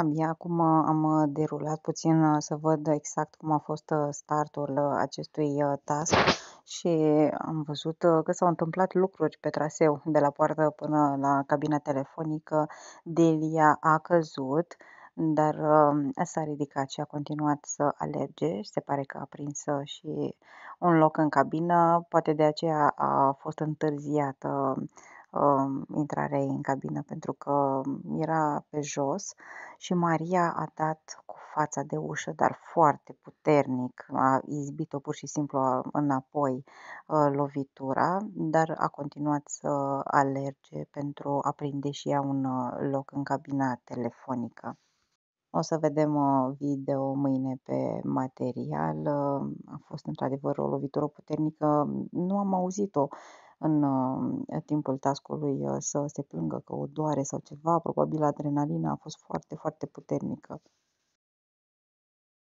Abia acum am uh, derulat puțin uh, să văd exact cum a fost uh, startul acestui task și am văzut că s-au întâmplat lucruri pe traseu, de la poartă până la cabina telefonică. Delia a căzut, dar um, s-a ridicat și a continuat să alerge. Se pare că a prins și un loc în cabină, poate de aceea a fost întârziată um, Um, intrarea ei în cabină pentru că um, era pe jos și Maria a dat cu fața de ușă, dar foarte puternic, a izbit-o pur și simplu înapoi uh, lovitura, dar a continuat să alerge pentru a prinde și ea un uh, loc în cabina telefonică. O să vedem uh, video mâine pe material. A fost într-adevăr o lovitură puternică. Nu am auzit-o în uh, timpul tascului uh, să se plângă că o doare sau ceva, probabil adrenalina a fost foarte, foarte puternică.